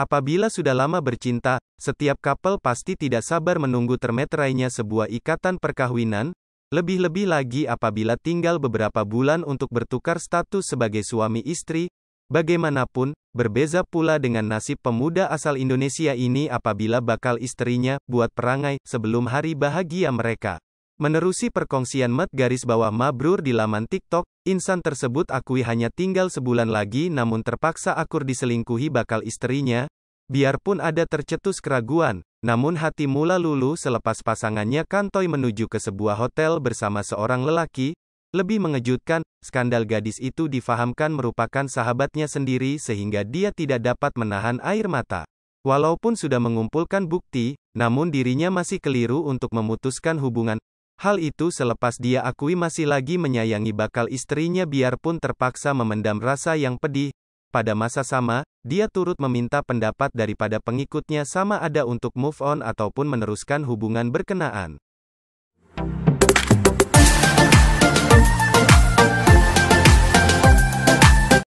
Apabila sudah lama bercinta, setiap couple pasti tidak sabar menunggu termeterainya sebuah ikatan perkahwinan, lebih-lebih lagi apabila tinggal beberapa bulan untuk bertukar status sebagai suami istri, bagaimanapun, berbeza pula dengan nasib pemuda asal Indonesia ini apabila bakal istrinya buat perangai sebelum hari bahagia mereka. Menerusi perkongsian Met garis bawah Mabrur di laman TikTok, insan tersebut akui hanya tinggal sebulan lagi namun terpaksa akur diselingkuhi bakal istrinya. Biarpun ada tercetus keraguan, namun hati mula lulu selepas pasangannya kantoi menuju ke sebuah hotel bersama seorang lelaki. Lebih mengejutkan, skandal gadis itu difahamkan merupakan sahabatnya sendiri sehingga dia tidak dapat menahan air mata. Walaupun sudah mengumpulkan bukti, namun dirinya masih keliru untuk memutuskan hubungan Hal itu selepas dia akui masih lagi menyayangi bakal istrinya biarpun terpaksa memendam rasa yang pedih. Pada masa sama, dia turut meminta pendapat daripada pengikutnya sama ada untuk move on ataupun meneruskan hubungan berkenaan.